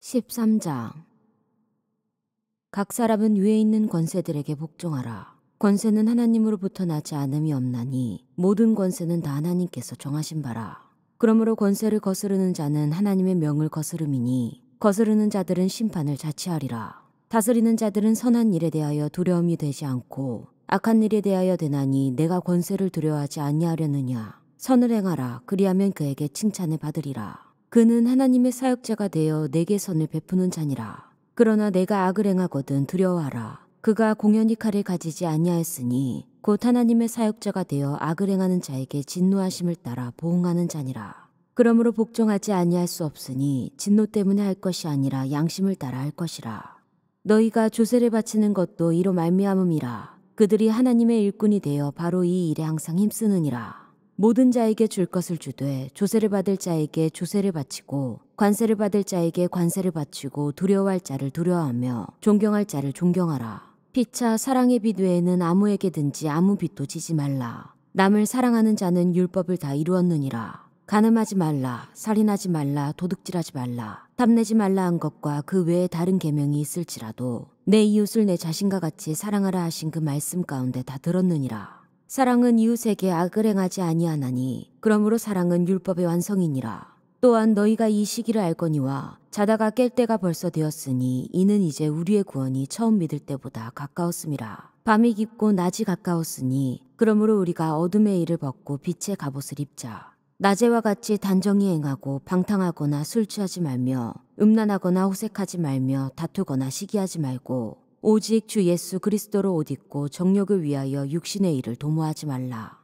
13장 각 사람은 위에 있는 권세들에게 복종하라. 권세는 하나님으로부터 나지 않음이 없나니 모든 권세는 다 하나님께서 정하신 바라. 그러므로 권세를 거스르는 자는 하나님의 명을 거스름이니 거스르는 자들은 심판을 자치하리라. 다스리는 자들은 선한 일에 대하여 두려움이 되지 않고 악한 일에 대하여 되나니 내가 권세를 두려워하지 아니하려느냐. 선을 행하라 그리하면 그에게 칭찬을 받으리라. 그는 하나님의 사역자가 되어 내게 선을 베푸는 자니라. 그러나 내가 악을 행하거든 두려워하라. 그가 공연히 칼을 가지지 아니하였으니 곧 하나님의 사역자가 되어 악을 행하는 자에게 진노하심을 따라 보응하는 자니라. 그러므로 복종하지 아니할 수 없으니 진노 때문에 할 것이 아니라 양심을 따라 할 것이라. 너희가 조세를 바치는 것도 이로 말미암음이라. 그들이 하나님의 일꾼이 되어 바로 이 일에 항상 힘쓰느니라. 모든 자에게 줄 것을 주되 조세를 받을 자에게 조세를 바치고 관세를 받을 자에게 관세를 바치고 두려워할 자를 두려워하며 존경할 자를 존경하라. 피차 사랑의 비도에는 아무에게든지 아무 빚도 지지 말라. 남을 사랑하는 자는 율법을 다 이루었느니라. 가늠하지 말라, 살인하지 말라, 도둑질하지 말라, 탐내지 말라 한 것과 그 외에 다른 계명이 있을지라도 내 이웃을 내 자신과 같이 사랑하라 하신 그 말씀 가운데 다 들었느니라. 사랑은 이웃에게 악을 행하지 아니하나니 그러므로 사랑은 율법의 완성이니라. 또한 너희가 이 시기를 알거니와 자다가 깰 때가 벌써 되었으니 이는 이제 우리의 구원이 처음 믿을 때보다 가까웠음니라 밤이 깊고 낮이 가까웠으니 그러므로 우리가 어둠의 일을 벗고 빛의 갑옷을 입자. 낮에와 같이 단정히 행하고 방탕하거나 술 취하지 말며 음란하거나 호색하지 말며 다투거나 시기하지 말고 오직 주 예수 그리스도로 옷 입고 정욕을 위하여 육신의 일을 도모하지 말라.